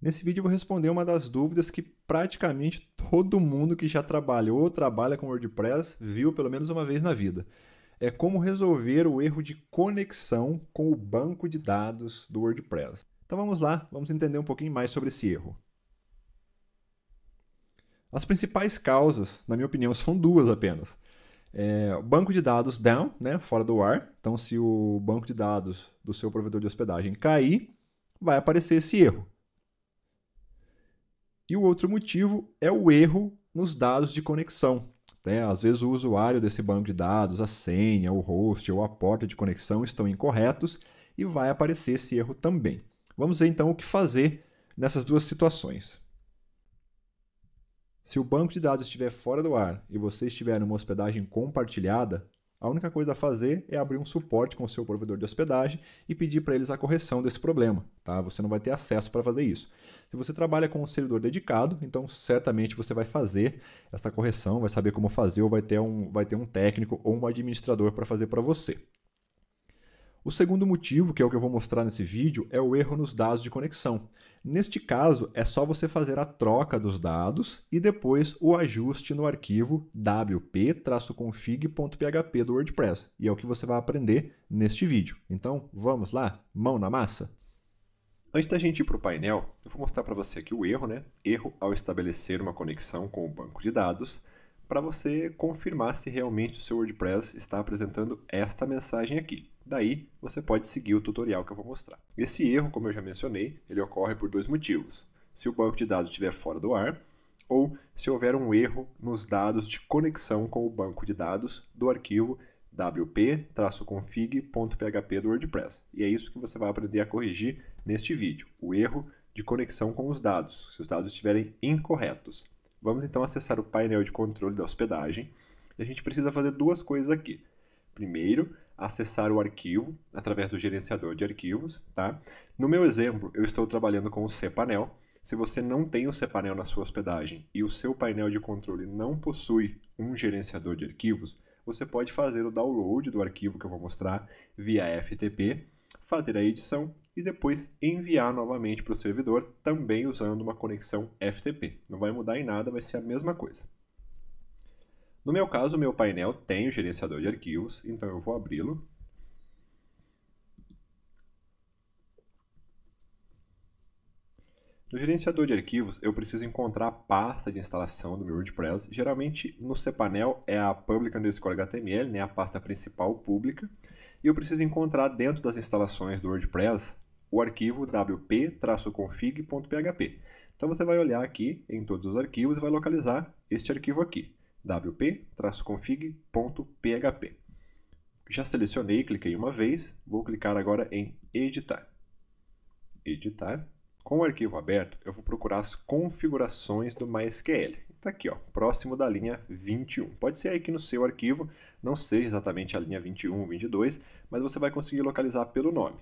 Nesse vídeo eu vou responder uma das dúvidas que praticamente todo mundo que já trabalhou ou trabalha com WordPress viu pelo menos uma vez na vida. É como resolver o erro de conexão com o banco de dados do WordPress. Então vamos lá, vamos entender um pouquinho mais sobre esse erro. As principais causas, na minha opinião, são duas apenas. É, banco de dados down, né, fora do ar. Então, se o banco de dados do seu provedor de hospedagem cair, vai aparecer esse erro. E o outro motivo é o erro nos dados de conexão. Né? Às vezes o usuário desse banco de dados, a senha, o host ou a porta de conexão estão incorretos e vai aparecer esse erro também. Vamos ver então o que fazer nessas duas situações. Se o banco de dados estiver fora do ar e você estiver numa hospedagem compartilhada, a única coisa a fazer é abrir um suporte com o seu provedor de hospedagem e pedir para eles a correção desse problema, tá? Você não vai ter acesso para fazer isso. Se você trabalha com um servidor dedicado, então certamente você vai fazer essa correção, vai saber como fazer ou vai ter um, vai ter um técnico ou um administrador para fazer para você. O segundo motivo, que é o que eu vou mostrar nesse vídeo, é o erro nos dados de conexão. Neste caso, é só você fazer a troca dos dados e depois o ajuste no arquivo wp-config.php do WordPress, e é o que você vai aprender neste vídeo. Então, vamos lá? Mão na massa? Antes da gente ir para o painel, eu vou mostrar para você aqui o erro, né? Erro ao estabelecer uma conexão com o banco de dados para você confirmar se realmente o seu WordPress está apresentando esta mensagem aqui. Daí, você pode seguir o tutorial que eu vou mostrar. Esse erro, como eu já mencionei, ele ocorre por dois motivos. Se o banco de dados estiver fora do ar, ou se houver um erro nos dados de conexão com o banco de dados do arquivo wp-config.php do WordPress. E é isso que você vai aprender a corrigir neste vídeo, o erro de conexão com os dados, se os dados estiverem incorretos. Vamos então acessar o painel de controle da hospedagem e a gente precisa fazer duas coisas aqui. Primeiro, acessar o arquivo através do gerenciador de arquivos, tá? No meu exemplo, eu estou trabalhando com o cPanel. Se você não tem o cPanel na sua hospedagem e o seu painel de controle não possui um gerenciador de arquivos, você pode fazer o download do arquivo que eu vou mostrar via FTP, fazer a edição e depois enviar novamente para o servidor, também usando uma conexão FTP. Não vai mudar em nada, vai ser a mesma coisa. No meu caso, o meu painel tem o gerenciador de arquivos, então eu vou abri-lo. No gerenciador de arquivos, eu preciso encontrar a pasta de instalação do meu WordPress. Geralmente, no cPanel é a public underscore HTML, né, a pasta principal pública. E eu preciso encontrar dentro das instalações do WordPress o arquivo wp-config.php. Então você vai olhar aqui em todos os arquivos e vai localizar este arquivo aqui, wp-config.php. Já selecionei, cliquei uma vez, vou clicar agora em editar. Editar. Com o arquivo aberto, eu vou procurar as configurações do MySQL. Está aqui, ó, próximo da linha 21. Pode ser aí que no seu arquivo não seja exatamente a linha 21, 22, mas você vai conseguir localizar pelo nome.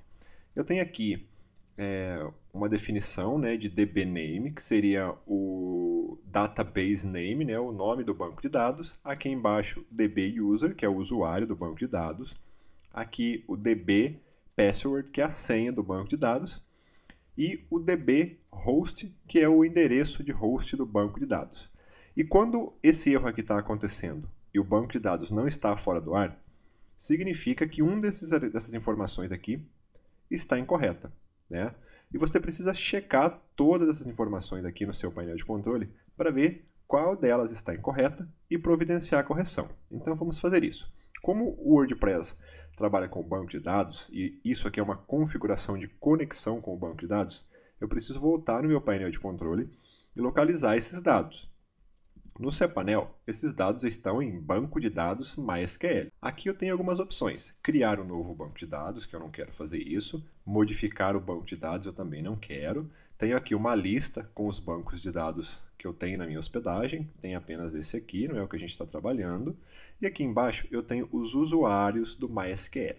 Eu tenho aqui é, uma definição né, de DB name, que seria o database name, né, o nome do banco de dados. Aqui embaixo, DB user, que é o usuário do banco de dados. Aqui, o DB password, que é a senha do banco de dados. E o DB host, que é o endereço de host do banco de dados. E quando esse erro aqui está acontecendo e o banco de dados não está fora do ar, significa que um desses, dessas informações aqui está incorreta, né? E você precisa checar todas essas informações aqui no seu painel de controle para ver qual delas está incorreta e providenciar a correção. Então vamos fazer isso. Como o WordPress trabalha com banco de dados e isso aqui é uma configuração de conexão com o banco de dados, eu preciso voltar no meu painel de controle e localizar esses dados. No cPanel, esses dados estão em banco de dados MySQL. Aqui eu tenho algumas opções: criar um novo banco de dados, que eu não quero fazer isso, modificar o banco de dados, eu também não quero. Tenho aqui uma lista com os bancos de dados que eu tenho na minha hospedagem, tem apenas esse aqui, não é o que a gente está trabalhando. E aqui embaixo eu tenho os usuários do MySQL.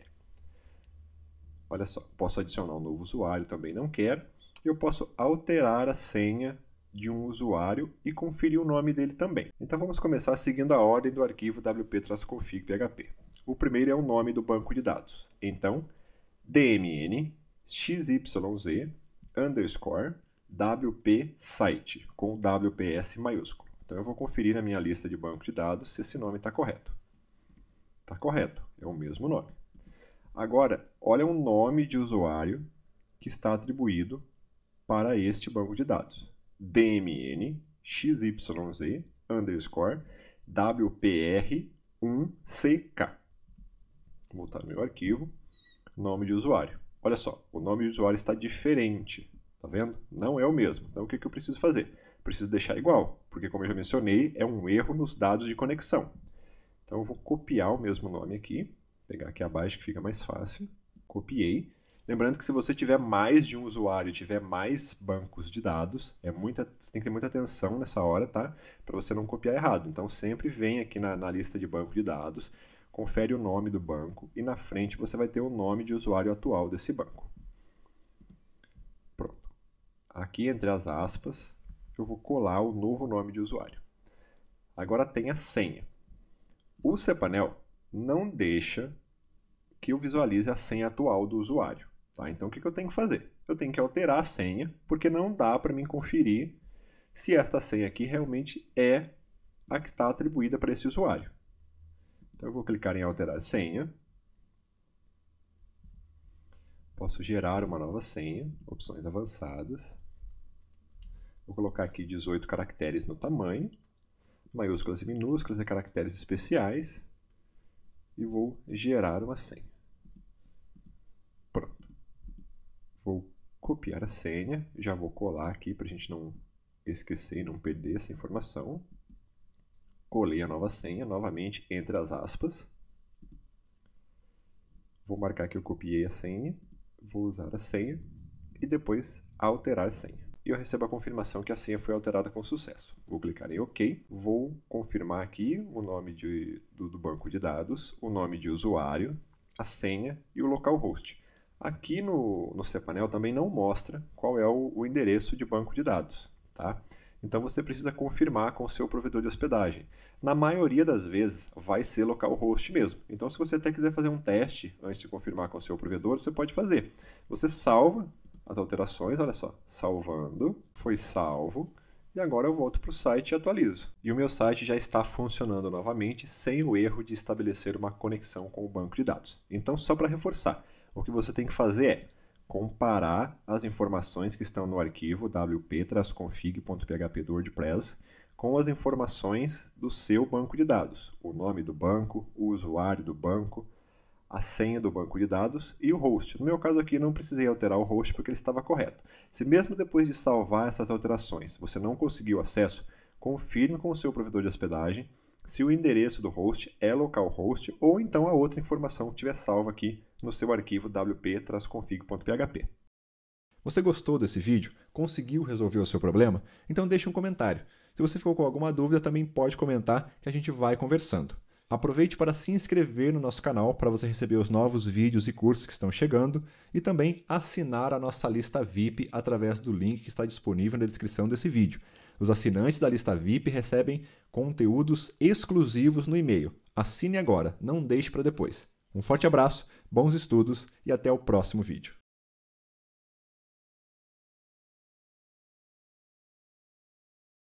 Olha só, posso adicionar um novo usuário, também não quero. Eu posso alterar a senha de um usuário e conferir o nome dele também. Então vamos começar seguindo a ordem do arquivo wp-config.php. O primeiro é o nome do banco de dados. Então, dmn xyz underscore wp site com WPS maiúsculo. Então eu vou conferir na minha lista de banco de dados se esse nome está correto. Está correto, é o mesmo nome. Agora, olha o um nome de usuário que está atribuído para este banco de dados dmn xyz underscore wpr1ck. Vou voltar no meu arquivo, nome de usuário. Olha só, o nome de usuário está diferente, tá vendo? Não é o mesmo. Então o que, que eu preciso fazer? Preciso deixar igual, porque como eu já mencionei, é um erro nos dados de conexão. Então eu vou copiar o mesmo nome aqui, pegar aqui abaixo que fica mais fácil, copiei, Lembrando que se você tiver mais de um usuário, tiver mais bancos de dados, é muita, você tem que ter muita atenção nessa hora, tá? Para você não copiar errado. Então sempre vem aqui na, na lista de banco de dados, confere o nome do banco e na frente você vai ter o nome de usuário atual desse banco. Pronto. Aqui entre as aspas, eu vou colar o novo nome de usuário. Agora tem a senha. O cPanel não deixa que eu visualize a senha atual do usuário. Tá? Então, o que, que eu tenho que fazer? Eu tenho que alterar a senha, porque não dá para mim conferir se esta senha aqui realmente é a que está atribuída para esse usuário. Então, eu vou clicar em alterar senha. Posso gerar uma nova senha, opções avançadas. Vou colocar aqui 18 caracteres no tamanho, maiúsculas e minúsculas e caracteres especiais. E vou gerar uma senha. Vou copiar a senha, já vou colar aqui para a gente não esquecer e não perder essa informação. Colei a nova senha, novamente entre as aspas. Vou marcar que eu copiei a senha, vou usar a senha e depois alterar a senha. E eu recebo a confirmação que a senha foi alterada com sucesso. Vou clicar em OK, vou confirmar aqui o nome de, do, do banco de dados, o nome de usuário, a senha e o localhost. Aqui no, no cPanel também não mostra qual é o, o endereço de banco de dados. Tá? Então você precisa confirmar com o seu provedor de hospedagem. Na maioria das vezes vai ser localhost mesmo. Então se você até quiser fazer um teste antes de confirmar com o seu provedor, você pode fazer. Você salva as alterações, olha só, salvando, foi salvo, e agora eu volto para o site e atualizo. E o meu site já está funcionando novamente sem o erro de estabelecer uma conexão com o banco de dados. Então só para reforçar, o que você tem que fazer é comparar as informações que estão no arquivo wp-config.php/wordpress com as informações do seu banco de dados, o nome do banco, o usuário do banco, a senha do banco de dados e o host. No meu caso aqui não precisei alterar o host porque ele estava correto. Se mesmo depois de salvar essas alterações você não conseguiu acesso, confirme com o seu provedor de hospedagem se o endereço do host é localhost ou então a outra informação que tiver salva aqui no seu arquivo wp-config.php. Você gostou desse vídeo? Conseguiu resolver o seu problema? Então deixe um comentário. Se você ficou com alguma dúvida, também pode comentar que a gente vai conversando. Aproveite para se inscrever no nosso canal para você receber os novos vídeos e cursos que estão chegando e também assinar a nossa lista VIP através do link que está disponível na descrição desse vídeo. Os assinantes da lista VIP recebem conteúdos exclusivos no e-mail. Assine agora, não deixe para depois. Um forte abraço Bons estudos e até o próximo vídeo.